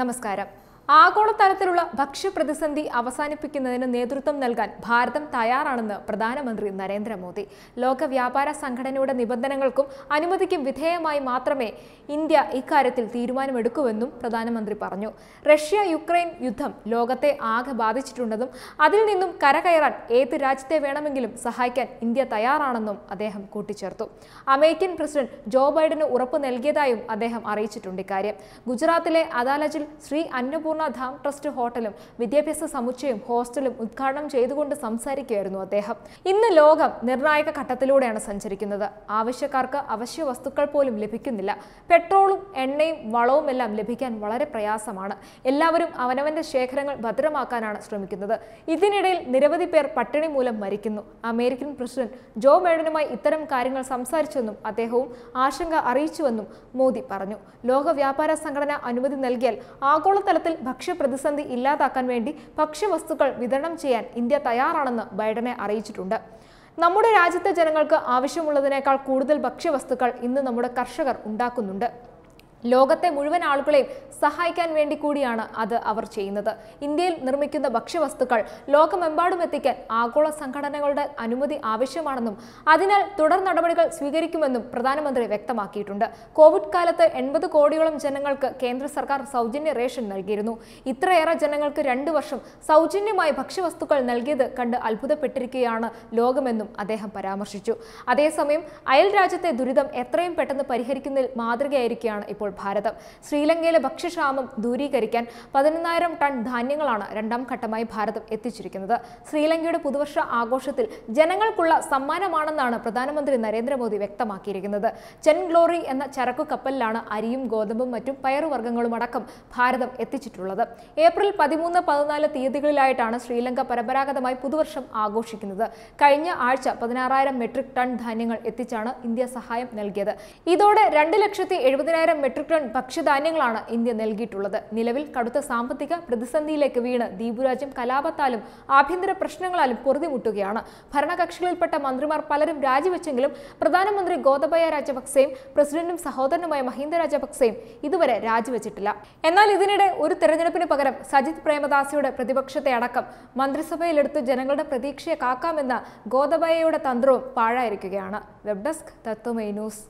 നമസ്കാരം ആഗോളതലത്തിലുള്ള ഭക്ഷ്യപ്രതിസന്ധി അവസാനിപ്പിക്കുന്നതിന് നേതൃത്വം നൽകാൻ ഭാരതം തയ്യാറാണെന്ന് പ്രധാനമന്ത്രി നരേന്ദ്രമോദി ലോക വ്യാപാര സംഘടനയുടെ നിബന്ധനകൾക്കും അനുമതിക്കും വിധേയമായി മാത്രമേ ഇന്ത്യ ഇക്കാര്യത്തിൽ തീരുമാനമെടുക്കൂവെന്നും പ്രധാനമന്ത്രി പറഞ്ഞു റഷ്യ യുക്രൈൻ യുദ്ധം ലോകത്തെ ആകെ ബാധിച്ചിട്ടുണ്ടെന്നും അതിൽ നിന്നും കരകയറാൻ ഏത് രാജ്യത്തെ വേണമെങ്കിലും സഹായിക്കാൻ ഇന്ത്യ തയ്യാറാണെന്നും അദ്ദേഹം കൂട്ടിച്ചേർത്തു അമേരിക്കൻ പ്രസിഡന്റ് ജോ ബൈഡന് ഉറപ്പ് നൽകിയതായും അദ്ദേഹം അറിയിച്ചിട്ടുണ്ട് ഇക്കാര്യം ഗുജറാത്തിലെ അദാലജിൽ ശ്രീ അന്നപൂർണ്ണ അന്നപൂർണ ധാം ട്രസ്റ്റ് ഹോട്ടലും വിദ്യാഭ്യാസ സമുച്ചയം ഹോസ്റ്റലും ഉദ്ഘാടനം ചെയ്തുകൊണ്ട് സംസാരിക്കുകയായിരുന്നു അദ്ദേഹം ഇന്ന് ലോകം നിർണായക ഘട്ടത്തിലൂടെയാണ് സഞ്ചരിക്കുന്നത് ആവശ്യക്കാർക്ക് അവശ്യ വസ്തുക്കൾ പോലും ലഭിക്കുന്നില്ല പെട്രോളും എണ്ണയും വളവും എല്ലാം ലഭിക്കാൻ വളരെ പ്രയാസമാണ് എല്ലാവരും അവനവന്റെ ശേഖരങ്ങൾ ഭദ്രമാക്കാനാണ് ശ്രമിക്കുന്നത് ഇതിനിടയിൽ നിരവധി പേർ പട്ടിണി മൂലം മരിക്കുന്നു അമേരിക്കൻ പ്രസിഡന്റ് ജോ ബൈഡനുമായി ഇത്തരം കാര്യങ്ങൾ സംസാരിച്ചെന്നും അദ്ദേഹവും ആശങ്ക അറിയിച്ചുവെന്നും മോദി പറഞ്ഞു ലോക വ്യാപാര സംഘടന അനുമതി നൽകിയാൽ ആഗോളതലത്തിൽ ഭക്ഷ്യപ്രതിസന്ധി ഇല്ലാതാക്കാൻ വേണ്ടി ഭക്ഷ്യവസ്തുക്കൾ വിതരണം ചെയ്യാൻ ഇന്ത്യ തയ്യാറാണെന്ന് ബൈഡനെ അറിയിച്ചിട്ടുണ്ട് നമ്മുടെ രാജ്യത്തെ ജനങ്ങൾക്ക് ആവശ്യമുള്ളതിനേക്കാൾ കൂടുതൽ ഭക്ഷ്യവസ്തുക്കൾ ഇന്ന് നമ്മുടെ കർഷകർ ഉണ്ടാക്കുന്നുണ്ട് ലോകത്തെ മുഴുവൻ ആളുകളെയും സഹായിക്കാൻ വേണ്ടി കൂടിയാണ് അത് അവർ ചെയ്യുന്നത് ഇന്ത്യയിൽ നിർമ്മിക്കുന്ന ഭക്ഷ്യവസ്തുക്കൾ ലോകമെമ്പാടും എത്തിക്കാൻ ആഗോള സംഘടനകളുടെ അനുമതി ആവശ്യമാണെന്നും അതിനാൽ തുടർ നടപടികൾ സ്വീകരിക്കുമെന്നും പ്രധാനമന്ത്രി വ്യക്തമാക്കിയിട്ടുണ്ട് കോവിഡ് കാലത്ത് എൺപത് കോടിയോളം ജനങ്ങൾക്ക് കേന്ദ്ര സർക്കാർ സൗജന്യ റേഷൻ നൽകിയിരുന്നു ഇത്രയേറെ ജനങ്ങൾക്ക് രണ്ടു വർഷം സൗജന്യമായി ഭക്ഷ്യവസ്തുക്കൾ നൽകിയത് കണ്ട് അത്ഭുതപ്പെട്ടിരിക്കുകയാണ് ലോകമെന്നും അദ്ദേഹം പരാമർശിച്ചു അതേസമയം അയൽ രാജ്യത്തെ ദുരിതം എത്രയും പെട്ടെന്ന് പരിഹരിക്കുന്നതിൽ മാതൃകയായിരിക്കുകയാണ് ഇപ്പോൾ ഭാരതം ശ്രീലങ്കയിലെ ഭക്ഷ്യക്ഷാമം ദൂരീകരിക്കാൻ പതിനൊന്നായിരം ടൺ ധാന്യങ്ങളാണ് രണ്ടാം ഘട്ടമായി ഭാരതം എത്തിച്ചിരിക്കുന്നത് ശ്രീലങ്കയുടെ പുതുവർഷ ആഘോഷത്തിൽ ജനങ്ങൾക്കുള്ള സമ്മാനമാണെന്നാണ് പ്രധാനമന്ത്രി നരേന്ദ്രമോദി വ്യക്തമാക്കിയിരിക്കുന്നത് ചെൻ ഗ്ലോറി എന്ന ചരക്കു കപ്പലിലാണ് അരിയും ഗോതമ്പും മറ്റും പയറുവർഗ്ഗങ്ങളും അടക്കം ഭാരതം എത്തിച്ചിട്ടുള്ളത് ഏപ്രിൽ പതിമൂന്ന് പതിനാല് തീയതികളിലായിട്ടാണ് ശ്രീലങ്ക പരമ്പരാഗതമായി പുതുവർഷം ആഘോഷിക്കുന്നത് കഴിഞ്ഞ ആഴ്ച പതിനാറായിരം മെട്രിക് ടൺ ധാന്യങ്ങൾ എത്തിച്ചാണ് ഇന്ത്യ സഹായം നൽകിയത് ഇതോടെ രണ്ട് ലക്ഷത്തി എഴുപതിനായിരം മെട്രിക് മെട്രിക് ടൺ ഭക്ഷ്യധാന്യങ്ങളാണ് ഇന്ത്യ നൽകിയിട്ടുള്ളത് നിലവിൽ കടുത്ത സാമ്പത്തിക പ്രതിസന്ധിയിലേക്ക് വീണ് ദ്വീപുരാജ്യം കലാപത്താലും ആഭ്യന്തര പ്രശ്നങ്ങളാലും പൊറുതിമുട്ടുകയാണ് ഭരണകക്ഷികളിൽപ്പെട്ട മന്ത്രിമാർ പലരും രാജിവെച്ചെങ്കിലും പ്രധാനമന്ത്രി ഗോതബയ രാജപക്സെയും പ്രസിഡന്റും സഹോദരനുമായ മഹീന്ദ രാജപക്സെയും ഇതുവരെ രാജിവെച്ചിട്ടില്ല എന്നാൽ ഇതിനിടെ ഒരു തെരഞ്ഞെടുപ്പിന് പകരം സജിത് പ്രേമദാസയുടെ പ്രതിപക്ഷത്തെ അടക്കം മന്ത്രിസഭയിലെടുത്ത് ജനങ്ങളുടെ പ്രതീക്ഷയെ കാക്കാമെന്ന ഗോതബയയുടെ തന്ത്രവും പാഴായിരിക്കുകയാണ് വെബ് ഡെസ്ക് തത്വമേ ന്യൂസ്